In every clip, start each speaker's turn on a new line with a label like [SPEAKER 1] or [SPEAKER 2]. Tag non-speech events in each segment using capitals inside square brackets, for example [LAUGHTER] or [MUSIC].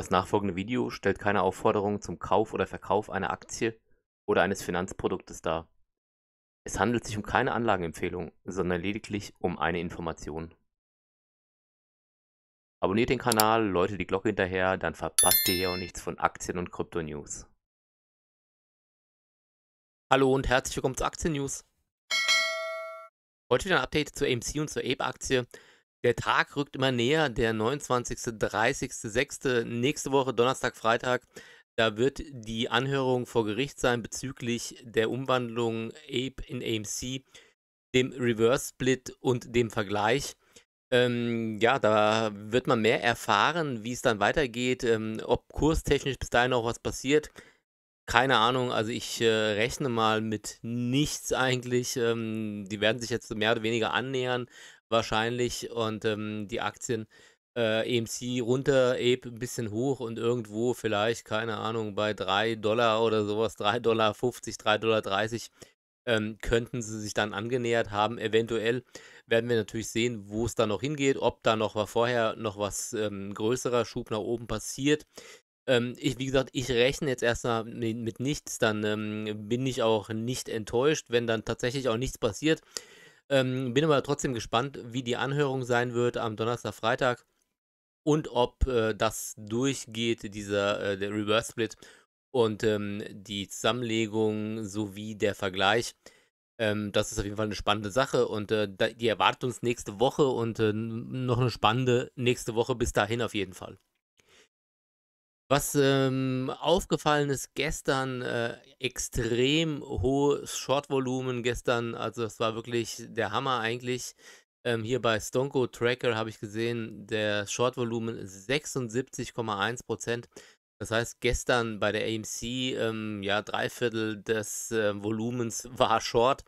[SPEAKER 1] Das nachfolgende Video stellt keine Aufforderung zum Kauf oder Verkauf einer Aktie oder eines Finanzproduktes dar. Es handelt sich um keine Anlageempfehlung, sondern lediglich um eine Information. Abonniert den Kanal, läutet die Glocke hinterher, dann verpasst ihr hier auch nichts von Aktien und Krypto-News. Hallo und herzlich willkommen zu Aktien-News. Heute wieder ein Update zur AMC und zur Ape-Aktie. Der Tag rückt immer näher, der 29., 30., 6., nächste Woche, Donnerstag, Freitag. Da wird die Anhörung vor Gericht sein bezüglich der Umwandlung Ape in AMC, dem Reverse Split und dem Vergleich. Ähm, ja, da wird man mehr erfahren, wie es dann weitergeht, ähm, ob kurstechnisch bis dahin auch was passiert. Keine Ahnung, also ich äh, rechne mal mit nichts eigentlich. Ähm, die werden sich jetzt mehr oder weniger annähern, wahrscheinlich und ähm, die Aktien äh, EMC runter, EB ein bisschen hoch und irgendwo vielleicht, keine Ahnung, bei 3 Dollar oder sowas, 3,50 Dollar, 3,30 Dollar ähm, könnten sie sich dann angenähert haben. Eventuell werden wir natürlich sehen, wo es da noch hingeht, ob da noch vorher noch was ähm, größerer Schub nach oben passiert. Ähm, ich, wie gesagt, ich rechne jetzt erstmal mit, mit nichts, dann ähm, bin ich auch nicht enttäuscht, wenn dann tatsächlich auch nichts passiert. Ähm, bin aber trotzdem gespannt, wie die Anhörung sein wird am Donnerstag, Freitag und ob äh, das durchgeht, dieser äh, der Reverse Split und ähm, die Zusammenlegung sowie der Vergleich. Ähm, das ist auf jeden Fall eine spannende Sache und äh, die erwartet uns nächste Woche und äh, noch eine spannende nächste Woche bis dahin auf jeden Fall. Was ähm, aufgefallen ist, gestern äh, extrem hohes Shortvolumen gestern, also es war wirklich der Hammer eigentlich. Ähm, hier bei Stonko Tracker habe ich gesehen, der Shortvolumen 76,1%. Das heißt, gestern bei der AMC, ähm, ja, drei Viertel des äh, Volumens [LAUGHS] war Short.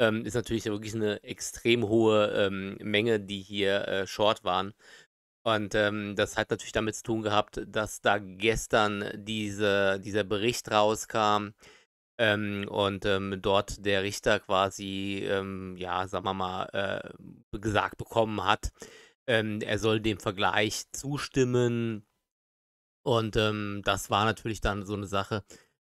[SPEAKER 1] Ähm, ist natürlich wirklich eine extrem hohe ähm, Menge, die hier äh, Short waren. Und ähm, das hat natürlich damit zu tun gehabt, dass da gestern diese, dieser Bericht rauskam ähm, und ähm, dort der Richter quasi, ähm, ja, sagen wir mal, äh, gesagt bekommen hat, ähm, er soll dem Vergleich zustimmen. Und ähm, das war natürlich dann so eine Sache,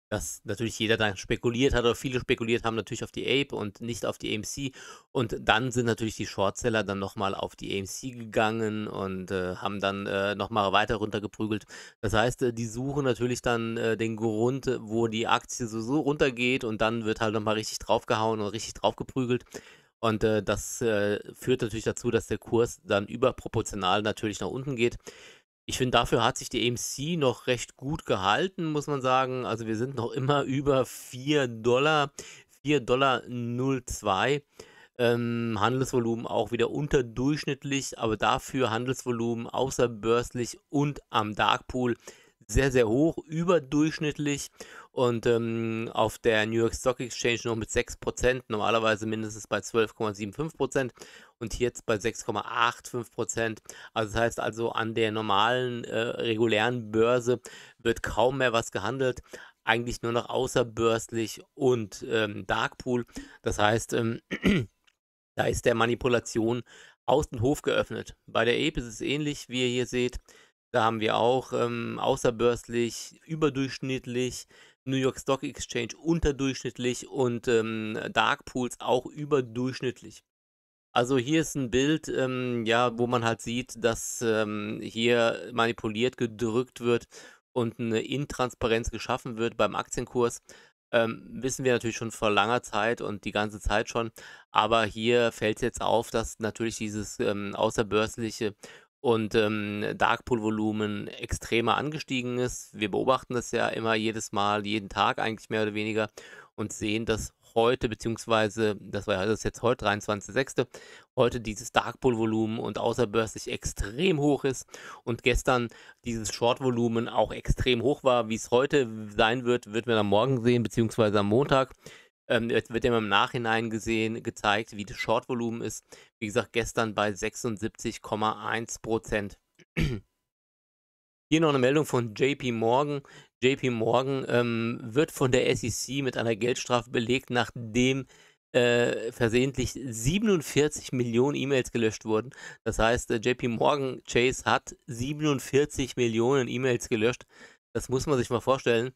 [SPEAKER 1] dass natürlich jeder dann spekuliert hat oder viele spekuliert haben natürlich auf die Ape und nicht auf die AMC. Und dann sind natürlich die Shortseller dann nochmal auf die AMC gegangen und äh, haben dann äh, nochmal weiter runtergeprügelt. Das heißt, äh, die suchen natürlich dann äh, den Grund, wo die Aktie so, so runtergeht und dann wird halt nochmal richtig draufgehauen und richtig draufgeprügelt. Und äh, das äh, führt natürlich dazu, dass der Kurs dann überproportional natürlich nach unten geht. Ich finde, dafür hat sich die AMC noch recht gut gehalten, muss man sagen. Also wir sind noch immer [LAUGHS] über 4 Dollar, 4 Dollar 02. Ähm, Handelsvolumen auch wieder unterdurchschnittlich, aber dafür Handelsvolumen außerbörslich und am Darkpool sehr, sehr hoch, überdurchschnittlich und ähm, auf der New York Stock Exchange noch mit 6%, normalerweise mindestens bei 12,75% und jetzt bei 6,85%. Also das heißt also an der normalen äh, regulären Börse wird kaum mehr was gehandelt, eigentlich nur noch außerbörslich und ähm, Darkpool. Das heißt, ähm, [CLEARS THROAT] da ist der Manipulation aus dem Hof geöffnet. Bei der EPE ist es ähnlich, wie ihr hier seht. Da haben wir auch ähm, außerbörslich, überdurchschnittlich, New York Stock Exchange unterdurchschnittlich und ähm, Dark Pools auch überdurchschnittlich. Also hier ist ein Bild, ähm, ja, wo man halt sieht, dass ähm, hier manipuliert gedrückt wird und eine Intransparenz geschaffen wird beim Aktienkurs. Ähm, wissen wir natürlich schon vor langer Zeit und die ganze Zeit schon. Aber hier fällt jetzt auf, dass natürlich dieses ähm, außerbörsliche und ähm, Pool volumen extremer angestiegen ist. Wir beobachten das ja immer jedes Mal, jeden Tag eigentlich mehr oder weniger und sehen, dass heute, beziehungsweise, das war ja das jetzt heute, 23.06., heute dieses Dark Pool volumen und außerbörslich extrem hoch ist und gestern dieses Short-Volumen auch extrem hoch war. Wie es heute sein wird, wird man am Morgen sehen, beziehungsweise am Montag. Ähm, jetzt wird ja im Nachhinein gesehen, gezeigt, wie das Shortvolumen ist. Wie gesagt, gestern bei 76,1 Hier noch eine Meldung von JP Morgan. JP Morgan ähm, wird von der SEC mit einer Geldstrafe belegt, nachdem äh, versehentlich 47 Millionen E-Mails gelöscht wurden. Das heißt, äh, JP Morgan Chase hat 47 Millionen E-Mails gelöscht. Das muss man sich mal vorstellen.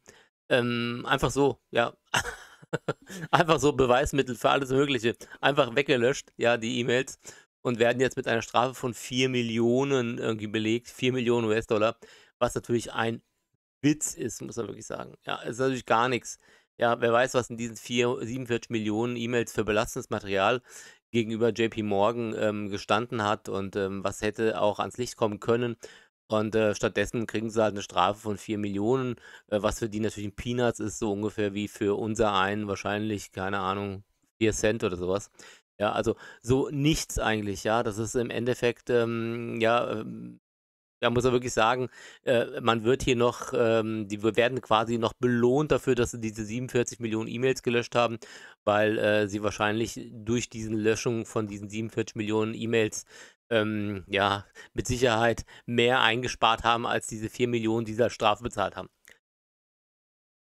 [SPEAKER 1] Ähm, einfach so, ja. [LAUGHS] [LAUGHS] Einfach so Beweismittel für alles Mögliche. Einfach weggelöscht, ja, die E-Mails. Und werden jetzt mit einer Strafe von 4 Millionen irgendwie belegt. 4 Millionen US-Dollar. Was natürlich ein Witz ist, muss man wirklich sagen. Ja, ist natürlich gar nichts. Ja, wer weiß, was in diesen 4, 47 Millionen E-Mails für belastendes Material gegenüber JP Morgan ähm, gestanden hat und ähm, was hätte auch ans Licht kommen können und äh, stattdessen kriegen sie halt eine Strafe von 4 Millionen, äh, was für die natürlich ein Peanuts ist, so ungefähr wie für unser einen wahrscheinlich, keine Ahnung, 4 Cent oder sowas. Ja, also so nichts eigentlich, ja. Das ist im Endeffekt, ähm, ja, ähm, da muss man wirklich sagen, äh, man wird hier noch, ähm, die werden quasi noch belohnt dafür, dass sie diese 47 Millionen E-Mails gelöscht haben, weil äh, sie wahrscheinlich durch diese Löschung von diesen 47 Millionen E-Mails ähm, ja, mit Sicherheit mehr eingespart haben, als diese 4 Millionen dieser Strafe bezahlt haben.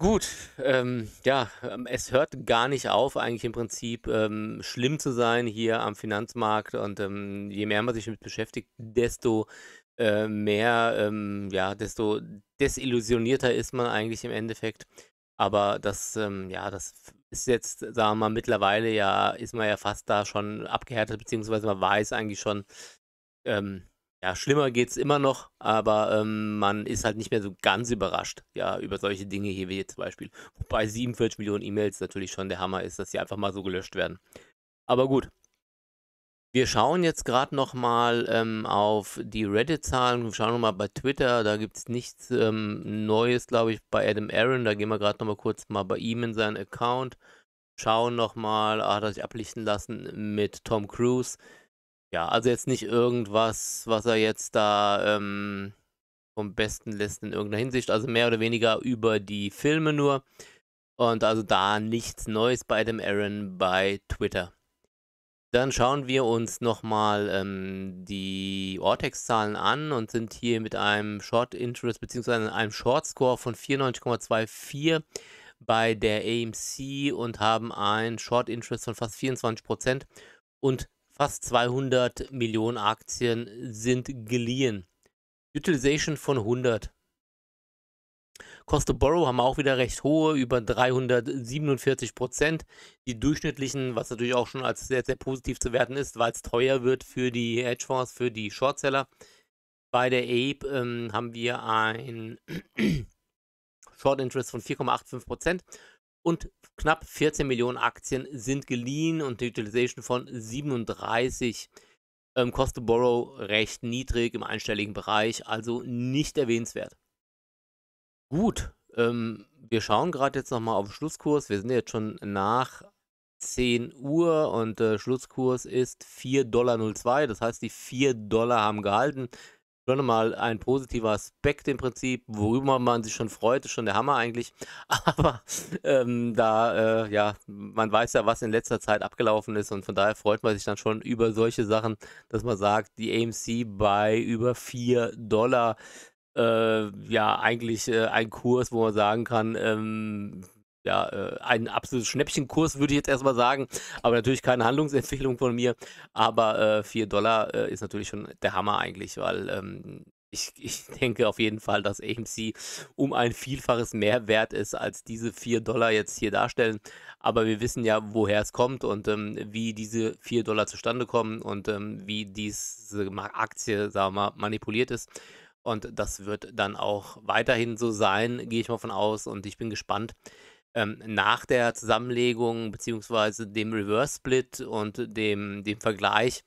[SPEAKER 1] Gut, ähm, ja, ähm, es hört gar nicht auf, eigentlich im Prinzip ähm, schlimm zu sein hier am Finanzmarkt. Und ähm, je mehr man sich damit beschäftigt, desto äh, mehr, ähm, ja, desto desillusionierter ist man eigentlich im Endeffekt. Aber das, ähm, ja, das ist jetzt, sagen wir mal, mittlerweile ja, ist man ja fast da schon abgehärtet, beziehungsweise man weiß eigentlich schon, ähm, ja, schlimmer geht es immer noch, aber ähm, man ist halt nicht mehr so ganz überrascht, ja, über solche Dinge hier wie zum Beispiel. Wobei 47 Millionen E-Mails natürlich schon der Hammer ist, dass sie einfach mal so gelöscht werden. Aber gut, wir schauen jetzt gerade nochmal ähm, auf die Reddit-Zahlen, wir schauen nochmal bei Twitter, da gibt es nichts ähm, Neues, glaube ich, bei Adam Aaron, da gehen wir gerade nochmal kurz mal bei ihm in seinen Account, schauen nochmal, ah, hat er sich ablichten lassen mit Tom Cruise. Ja, also jetzt nicht irgendwas, was er jetzt da ähm, vom Besten lässt in irgendeiner Hinsicht, also mehr oder weniger über die Filme nur. Und also da nichts Neues bei Adam Aaron bei Twitter. Dann schauen wir uns nochmal ähm, die Ortex-Zahlen an und sind hier mit einem Short Interest bzw. einem Short Score von 94,24 bei der AMC und haben ein Short Interest von fast 24% und fast 200 Millionen Aktien sind geliehen. Utilization von 100. Cost to Borrow haben wir auch wieder recht hohe, über 347 Prozent. Die durchschnittlichen, was natürlich auch schon als sehr, sehr positiv zu werten ist, weil es teuer wird für die Hedgefonds, für die Shortseller. Bei der Ape ähm, haben wir ein [CLEARS THROAT] Short Interest von 4,85 Prozent und knapp 14 Millionen Aktien sind geliehen und die Utilization von 37 ähm, Cost to Borrow recht niedrig im einstelligen Bereich, also nicht erwähnenswert. Gut, ähm, wir schauen gerade jetzt nochmal auf Schlusskurs. Wir sind jetzt schon nach 10 Uhr und äh, Schlusskurs ist 4,02 Dollar. Das heißt, die 4 Dollar haben gehalten. Schon mal ein positiver Aspekt im Prinzip, worüber man sich schon freut, ist schon der Hammer eigentlich. [LAUGHS] Aber ähm, da, äh, ja, man weiß ja, was in letzter Zeit abgelaufen ist und von daher freut man sich dann schon über solche Sachen, dass man sagt, die AMC bei über 4 Dollar äh, ja eigentlich äh, ein Kurs, wo man sagen kann, ähm, ja, äh, ein absolutes Schnäppchenkurs würde ich jetzt erstmal sagen, aber natürlich keine Handlungsempfehlung von mir. Aber äh, 4 Dollar äh, ist natürlich schon der Hammer eigentlich, weil ähm, ich, ich, [LAUGHS] denke auf jeden Fall, dass AMC um ein Vielfaches mehr wert ist, als diese 4 Dollar jetzt hier darstellen. Aber wir wissen ja, woher es kommt und ähm, wie diese 4 Dollar zustande kommen und ähm, wie diese Aktie, sagen wir mal, manipuliert ist. Und das wird dann auch weiterhin so sein, gehe ich mal von aus. Und ich bin gespannt, ähm, nach der Zusammenlegung beziehungsweise dem Reverse Split und dem, dem Vergleich,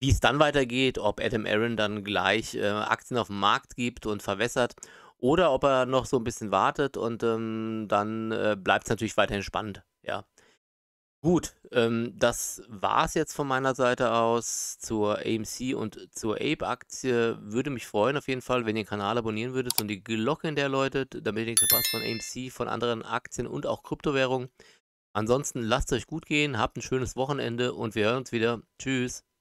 [SPEAKER 1] wie es dann weitergeht, ob Adam Aaron dann gleich äh, Aktien auf den Markt gibt und verwässert oder ob er noch so ein bisschen wartet und ähm, dann äh, bleibt es natürlich weiterhin spannend. Gut, ähm, das es jetzt von meiner Seite aus zur AMC und zur Ape-Aktie. Würde mich freuen auf jeden Fall, wenn ihr den Kanal abonnieren würdet und die Glocke in der läutet, damit ihr nichts verpasst von AMC, von anderen Aktien und auch Kryptowährungen. Ansonsten lasst es euch gut gehen, habt ein schönes Wochenende und wir hören uns wieder. Tschüss.